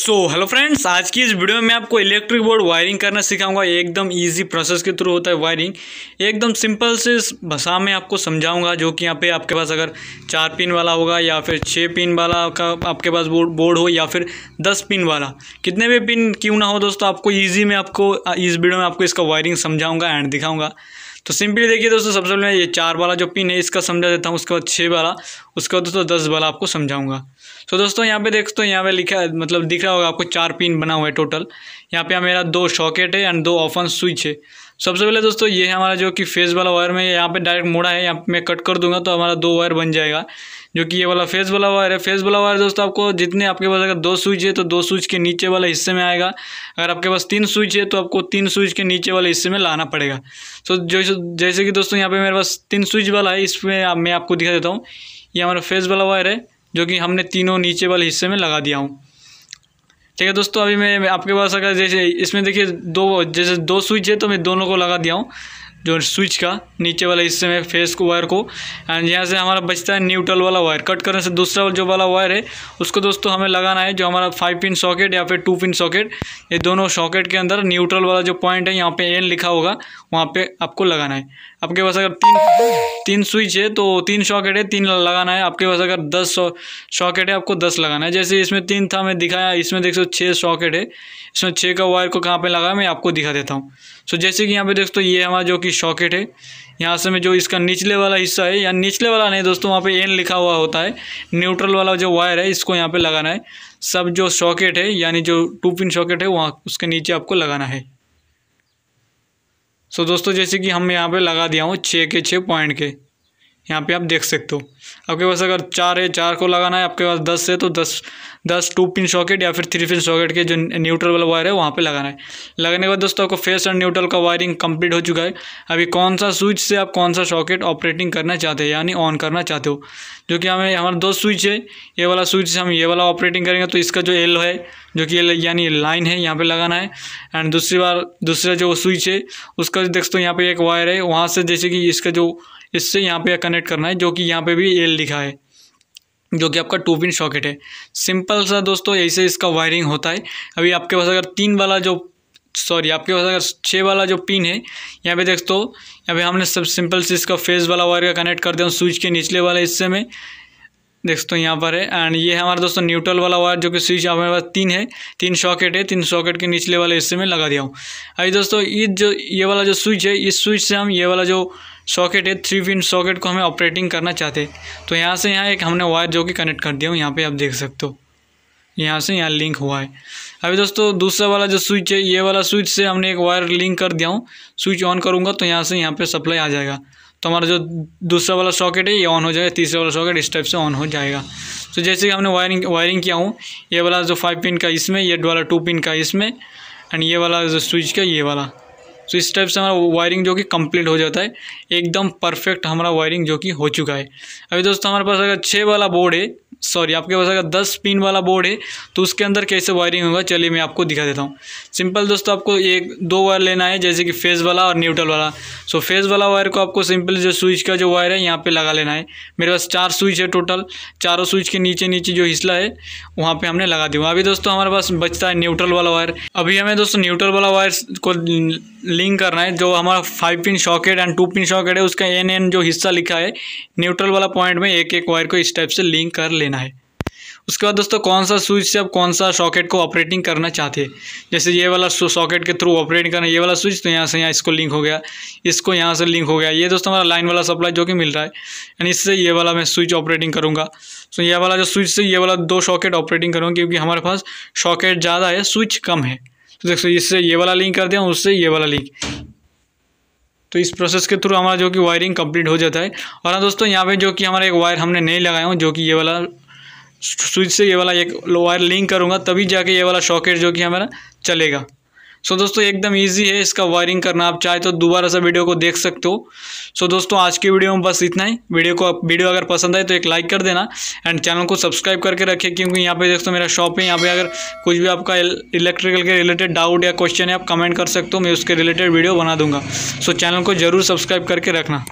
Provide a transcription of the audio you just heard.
so hello friends आज की इस वीडियो में मैं आपको इलेक्ट्रिक बोर्ड वायरिंग करना सिखाऊंगा एकदम इजी प्रोसेस के थ्रू होता है वायरिंग एकदम सिंपल से भाषा में आपको समझाऊंगा जो कि यहाँ पे आपके पास अगर चार पिन वाला होगा या फिर छः पिन वाला का आपके पास बोर्ड बोर्ड हो या फिर दस पिन वाला कितने भी पिन क्यों ना हो दोस्तों आपको ईजी में आपको इस वीडियो में आपको इसका वायरिंग समझाऊँगा एंड दिखाऊँगा तो सिंपली देखिए दोस्तों सबसे पहले ये चार वाला जो पिन है इसका समझा देता हूँ उसके बाद छः वाला उसके बाद दोस्तों दस वाला आपको समझाऊंगा तो दोस्तों यहाँ पे देखते हो यहाँ पे लिखा मतलब दिख रहा होगा आपको चार पिन बना हुआ है टोटल यहाँ पे मेरा दो शॉकेट है एंड दो ऑफन स्विच है सबसे पहले दोस्तों ये है हमारा जो कि फेस वाला वायर में यहाँ पर डायरेक्ट मोड़ा है यहाँ पर मैं कट कर दूंगा तो हमारा दो वायर बन जाएगा जो कि ये वाला फेस वाला वायर है फेस वाला वायर दोस्तों आपको जितने आपके पास अगर दो स्विच है तो दो स्विच के नीचे वाले हिस्से में आएगा अगर आपके पास तीन स्विच है तो आपको तीन स्विच के नीचे वाले हिस्से में लाना पड़ेगा तो जैसे जैसे कि दोस्तों यहाँ पर मेरे पास तीन स्विच वाला है इसमें मैं आपको दिखा देता हूँ ये हमारा फेस वाला वायर है जो कि हमने तीनों नीचे वाले हिस्से में लगा दिया हूँ ठीक है दोस्तों अभी मैं आपके पास अगर जैसे इसमें देखिए दो जैसे दो स्विच है तो मैं दोनों को लगा दिया हूँ जो स्विच का नीचे वाला हिस्से में फेस को वायर को एंड यहाँ से हमारा बचता है न्यूट्रल वाला वायर कट करने से दूसरा जो वाला वायर है उसको दोस्तों हमें लगाना है जो हमारा फाइव पिन सॉकेट या फिर टू पिन सॉकेट ये दोनों सॉकेट के अंदर न्यूट्रल वाला जो पॉइंट है यहाँ पे एन लिखा होगा वहाँ पे आपको लगाना है आपके पास अगर तीन तीन स्विच है तो तीन शॉकेट है तीन लगाना है आपके पास अगर दस शॉकेट है आपको दस लगाना है जैसे इसमें तीन था मैं दिखाया इसमें देख सो छः सॉकेट है इसमें छः का वायर को कहाँ पे लगाया मैं आपको दिखा देता हूँ सो जैसे कि यहाँ पे दोस्तों ये हमारा जो कि शॉकेट है यहाँ से मैं जो इसका निचले वाला हिस्सा है या निचले वाला नहीं दोस्तों वहाँ पर एन लिखा हुआ होता है न्यूट्रल वाला जो वायर है इसको यहाँ पर लगाना है सब जो सॉकेट है यानी जो टू पिन सॉकेट है वहाँ उसके नीचे आपको लगाना है सो दोस्तों जैसे कि हम यहाँ पे लगा दिया हूँ छः के छः पॉइंट के यहाँ पे आप देख सकते हो आपके पास अगर चार है चार को लगाना है आपके पास दस है तो दस दस टू पिन सॉकेट या फिर थ्री पिन सॉकेट के जो न्यूट्रल वाला वायर है वहाँ पे लगाना है लगाने के बाद दोस्तों आपको फेस एंड न्यूट्रल का वायरिंग कंप्लीट हो चुका है अभी कौन सा स्विच से आप कौन सा सॉकेट ऑपरेटिंग करना चाहते हैं यानी ऑन करना चाहते हो जो कि हमें हमारे दो स्विच है ये वाला स्विच से हम ये वाला ऑपरेटिंग करेंगे तो इसका जो एल है जो कि यानी लाइन है यहाँ पर लगाना है एंड दूसरी बार दूसरा जो स्विच है उसका हो यहाँ पर एक वायर है वहाँ से जैसे कि इसका जो इससे यहाँ पे कनेक्ट करना है जो कि यहाँ पे भी एल लिखा है जो कि आपका टू पिन सॉकेट है सिंपल सा दोस्तों ऐसे इसका वायरिंग होता है अभी आपके पास अगर तीन वाला जो सॉरी आपके पास अगर छः वाला जो पिन है यहाँ पे देखते हो यहाँ पे हमने सब सिंपल से इसका फेस वाला वायर का कनेक्ट कर दिया स्विच के निचले वाले हिस्से में दोस्तों यहाँ पर है एंड ये हमारा दोस्तों न्यूट्रल वाला वायर जो कि स्विच हमारे पास तीन है तीन सॉकेट है तीन सॉकेट के निचले वाले हिस्से में लगा दिया हूँ अभी दोस्तों ये जो ये वाला जो स्विच है इस स्विच से हम ये वाला जो सॉकेट है थ्री पिन सॉकेट को हमें ऑपरेटिंग करना चाहते तो यहाँ से यहाँ एक हमने वायर जो कि कनेक्ट कर दिया हूँ यहाँ पे आप देख सकते हो यहाँ से यहाँ लिंक हुआ है अभी दोस्तों दूसरा वाला जो स्विच है ये वाला स्विच से हमने एक वायर लिंक कर दिया हूँ स्विच ऑन करूँगा तो यहाँ से यहाँ पर सप्लाई आ जाएगा तो हमारा जो दूसरा वाला सॉकेट है ये ऑन हो जाएगा तीसरा वाला सॉकेट इस टाइप से ऑन हो जाएगा तो जैसे कि हमने वायरिंग वायरिंग किया हूँ ये वाला जो फाइव पिन का इसमें ये वाला टू पिन का इसमें एंड ये वाला जो स्विच का ये वाला तो इस टाइप से हमारा वायरिंग जो कि कंप्लीट हो जाता है एकदम परफेक्ट हमारा वायरिंग जो कि हो चुका है अभी दोस्तों हमारे पास अगर छः वाला बोर्ड है सॉरी आपके पास अगर दस पिन वाला बोर्ड है तो उसके अंदर कैसे वायरिंग होगा चलिए मैं आपको दिखा देता हूँ सिंपल दोस्तों आपको एक दो वायर लेना है जैसे कि फेज़ वाला और न्यूट्रल वाला सो फेज़ वाला वायर को आपको सिंपल जो स्विच का जो वायर है यहाँ पे लगा लेना है मेरे पास चार स्विच है टोटल चारों स्विच के नीचे नीचे जो हिस्सा है वहाँ पर हमने लगा दिया अभी दोस्तों हमारे पास बचता है न्यूट्रल वाला वायर अभी हमें दोस्तों न्यूट्रल वाला वायर को लिंक करना है जो हमारा five pin socket and two pin socket है उसका एन एन जो हिस्सा लिखा है न्यूट्रल वाला पॉइंट में एक एक वायर को इस टाइप से लिंक कर लेना है उसके बाद दोस्तों कौन सा स्विच से आप कौन सा सॉकेट को ऑपरेटिंग करना चाहते हैं जैसे ये वाला सॉकेट के थ्रू ऑपरेटिंग करना ये वाला स्विच तो यहाँ से यहाँ इसको लिंक हो गया इसको यहाँ से लिंक हो गया ये दोस्तों हमारा लाइन वाला सप्लाई जो कि मिल रहा है यानी इससे ये वाला मैं स्विच ऑपरेटिंग करूँगा तो ये वाला जो स्विच से ये वाला दो सॉकेट ऑपरेटिंग करूँगा क्योंकि हमारे पास सॉकेट ज़्यादा है स्विच कम है तो देख इससे ये वाला लिंक कर दें उससे ये वाला लिंक तो इस प्रोसेस के थ्रू हमारा जो कि वायरिंग कंप्लीट हो जाता है और हाँ दोस्तों यहाँ पे जो कि हमारा एक वायर हमने नहीं लगाया हूँ जो कि ये वाला स्विच से ये वाला एक वायर लिंक करूँगा तभी जाके ये वाला शॉकेट जो कि हमारा चलेगा सो दोस्तों एकदम ईजी है इसका वायरिंग करना आप चाहे तो दोबारा से वीडियो को देख सकते हो सो दोस्तों आज की वीडियो में बस इतना ही वीडियो को वीडियो अगर पसंद आए तो एक लाइक कर देना एंड चैनल को सब्सक्राइब करके रखें क्योंकि यहाँ पे दोस्तों मेरा शॉप है यहाँ पे अगर कुछ भी आपका इलेक्ट्रिकल के रिलेटेड डाउट या क्वेश्चन है आप कमेंट कर सकते हो मैं उसके रिलेटेड वीडियो बना दूंगा सो चैनल को जरूर सब्सक्राइब करके रखना